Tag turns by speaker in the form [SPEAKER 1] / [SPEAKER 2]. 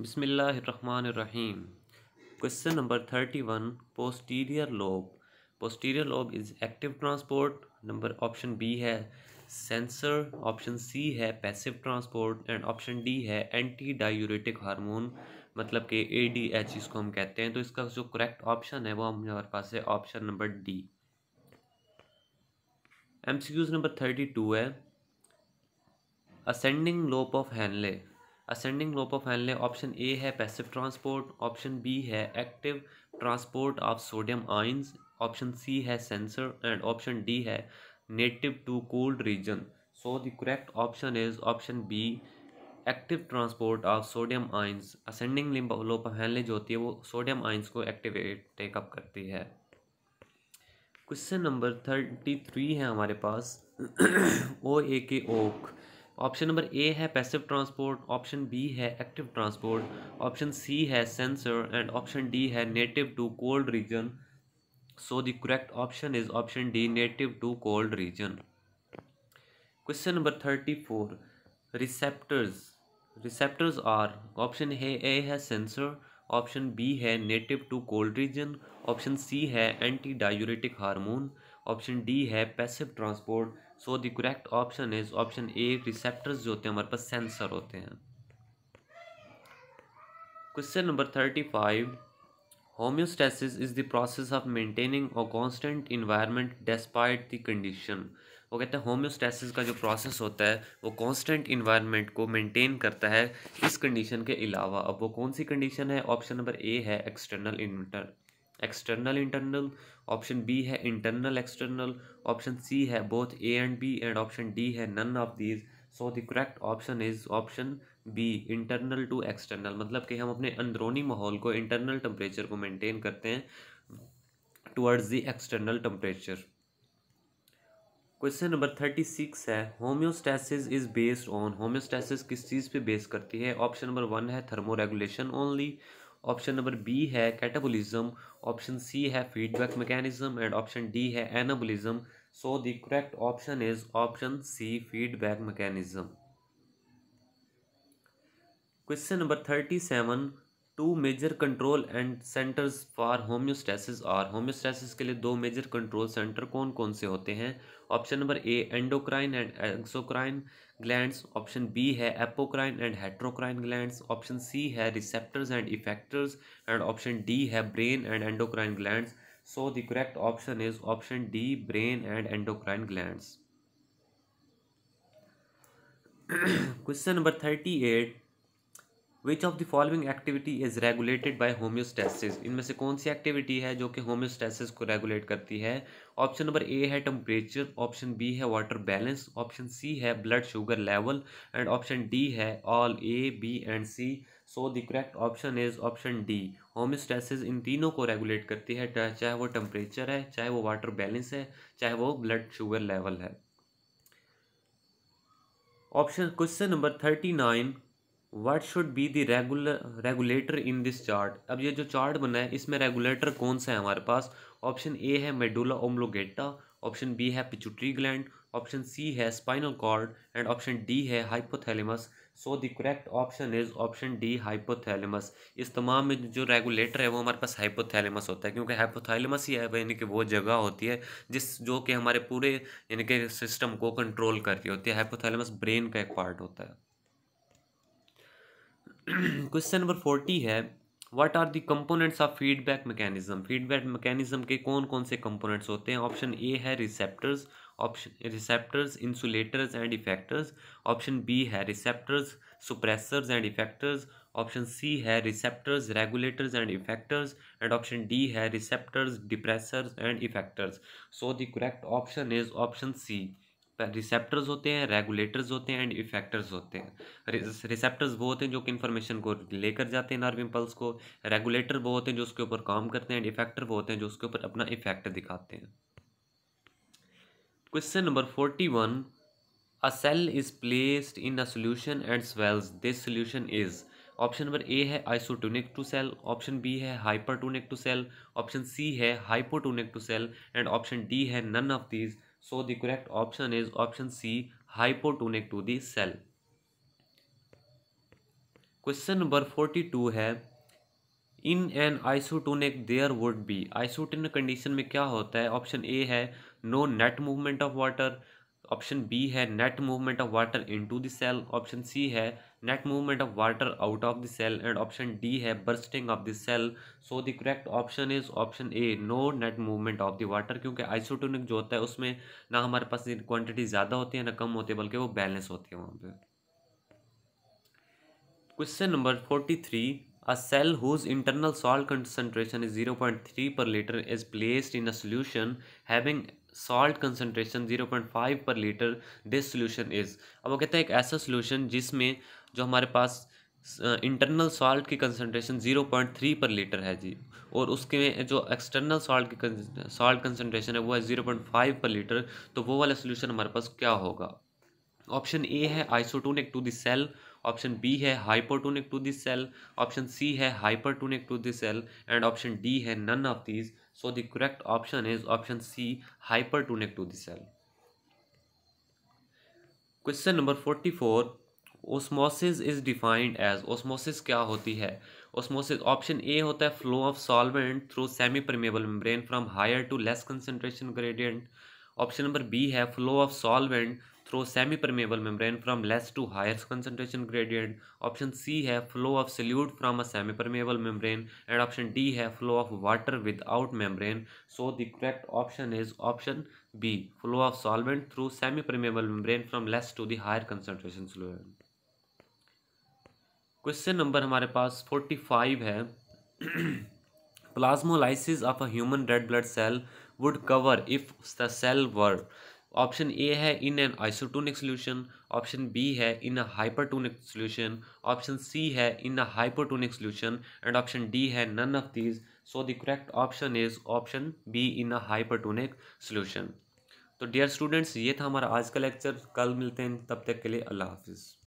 [SPEAKER 1] बिसमीम question number thirty one posterior lobe posterior lobe is active transport number option B है sensor option C है passive transport and option D है anti diuretic hormone मतलब कि A D H इसको हम कहते हैं तो इसका जो करेक्ट ऑप्शन है वो हमारे पास है option number D M C Q's number thirty two है ascending loop of Henle ascending loop फैलने ऑप्शन ए है पैसिव ट्रांसपोर्ट ऑप्शन बी है active transport of sodium ions option C है सेंसर एंड ऑप्शन डी है native to cold region so the correct option is option B active transport of sodium ions ascending limb of loop Henle जो होती है वो sodium ions को activate take up करती है question number thirty three है हमारे पास ओ ए के ओक ऑप्शन नंबर ए है पैसिव ट्रांसपोर्ट ऑप्शन बी है एक्टिव ट्रांसपोर्ट ऑप्शन सी है सेंसर एंड ऑप्शन डी है native to cold region so the correct option is option D native to cold region question number thirty four receptors receptors are option है A है sensor option B है native to cold region option C है anti diuretic hormone option D है passive transport so the correct option is option A receptors जो होते हैं हमारे पास सेंसर होते हैं question number thirty five homeostasis is the process of maintaining a constant environment despite the condition वो कहते हैं होम्योस्टेसिस का जो प्रोसेस होता है वो कांस्टेंट इन्वायरमेंट को मेंटेन करता है इस कंडीशन के अलावा अब वो कौन सी कंडीशन है ऑप्शन नंबर ए है external external internal option B है इंटरनल एक्सटर्नल ऑप्शन सी है both A and B and option D है none of these so the correct option is option B internal to external मतलब कि हम अपने अंदरूनी माहौल को इंटरनल टेम्परेचर को मेंटेन करते हैं towards the external temperature question number thirty six है homeostasis is based on homeostasis किस चीज़ पे बेस करती है ऑप्शन नंबर वन है thermoregulation only option number B है कैटाबोलिज्म ऑप्शन सी है feedback mechanism and option D है anabolism so the correct option is option C feedback mechanism question number thirty seven two major control and centers for homeostasis और homeostasis के लिए दो major control centre कौन कौन से होते हैं option number A endocrine and exocrine gland option B है apocrine and heterocrine gland option C है receptors and effectors and option D है brain and endocrine gland so the correct option is option D brain and endocrine gland question number thirty eight which of the following activity is regulated by homeostasis इनमें से कौन सी activity है जो कि homeostasis को regulate करती है option number A है टेम्परेचर ऑप्शन बी है वाटर बैलेंस ऑप्शन सी है blood sugar level and option D है all A B and C so the correct option is option D homeostasis इन तीनों को रेगुलेट करती है चाहे वो टेम्परेचर है चाहे वो वाटर बैलेंस है चाहे वो ब्लड शुगर लेवल है option question number thirty nine what should be the regular regulator in this chart अब ये जो चार्ट बना है इसमें रेगुलेटर कौन सा है हमारे पास ऑप्शन ए है मेडुला ओमलोगेटा ऑप्शन बी है पिचुट्री ग्लैंड ऑप्शन सी है spinal cord and option D है hypothalamus so the correct option is option D hypothalamus इस तमाम में जो रेगुलेटर है वो हमारे पास हाइपोथैलेमस होता है क्योंकि हाइपोथैलेमस ही है यानी कि वो जगह होती है जिस जो कि हमारे पूरे यानी कि सिस्टम को कंट्रोल कर रही होती है हाइपोथैलेमस ब्रेन का एक पार्ट होता है क्वेश्चन नंबर फोर्टी है what are the components of feedback mechanism feedback mechanism के कौन कौन से कंपोनेंट्स होते हैं ऑप्शन ए है receptors option receptors insulators and effectors option B है receptors suppressors and effectors option C है receptors regulators and effectors and option D है receptors depressors and effectors so the correct option is option C receptors होते हैं regulators होते हैं and effectors होते हैं receptors वो होते हैं जो कि इन्फॉर्मेशन को लेकर जाते हैं नर्व इम्पल्स को रेगुलेटर वो होते हैं जो उसके ऊपर काम करते हैं एंड इफेक्टर वो होते हैं जो उसके ऊपर अपना इफेक्ट दिखाते हैं question number forty one a cell is placed in a solution and swells this solution is option number A है isotonic to cell option B है hypertonic to cell option C है hypotonic to cell and option D है none of these so the correct option is option C hypotonic to the cell question number forty two है in an isotonic there would be isotonic condition में क्या होता है option A है no net movement of water option B है net movement of water into the cell option C है net movement of water out of the cell and option D है bursting of the cell so the correct option is option A no net movement of the water क्योंकि isotonic जो होता है उसमें ना हमारे पास quantity ज़्यादा होती है ना कम होती है बल्कि वो बैलेंस होती है वहाँ पर question number forty three whose internal salt concentration is zero point three per litre is placed in a solution having salt concentration zero point five per litre this solution is अब वो कहते हैं एक ऐसा सोल्यूशन जिसमें जो हमारे पास इंटरनल सॉल्ट की concentration zero point three per litre है जी और उसके में जो एक्सटर्नल सॉल्ट की सॉल्ट कंसनट्रेशन है वो है zero point five per litre तो वो वाला सोल्यूशन हमारे पास क्या होगा ऑप्शन ए है isotonic to the cell option B है hypertonic to this cell option C है hypertonic to this cell and option D है none of this so the correct option is option C hypertonic to this cell question number forty four osmosis is defined as osmosis क्या होती है osmosis option A होता है flow of solvent through semi permeable membrane from higher to less concentration gradient option number B है flow of solvent through semipermeable membrane from less to higher concentration gradient option c है flow of solute from a semipermeable membrane and option d है flow of water without membrane so the correct option is option b flow of solvent through semipermeable membrane from less to the higher concentration solvent question number हमारे पास forty five है plasmolysis of a human red blood cell would cover if the cell were option A है in an isotonic solution option B है in a hypertonic solution option C है in a hypertonic solution and option D है none of these so the correct option is option B in a hypertonic solution तो dear students ये था हमारा आज का lecture कल मिलते हैं तब तक के लिए अल्लाह हाफिज़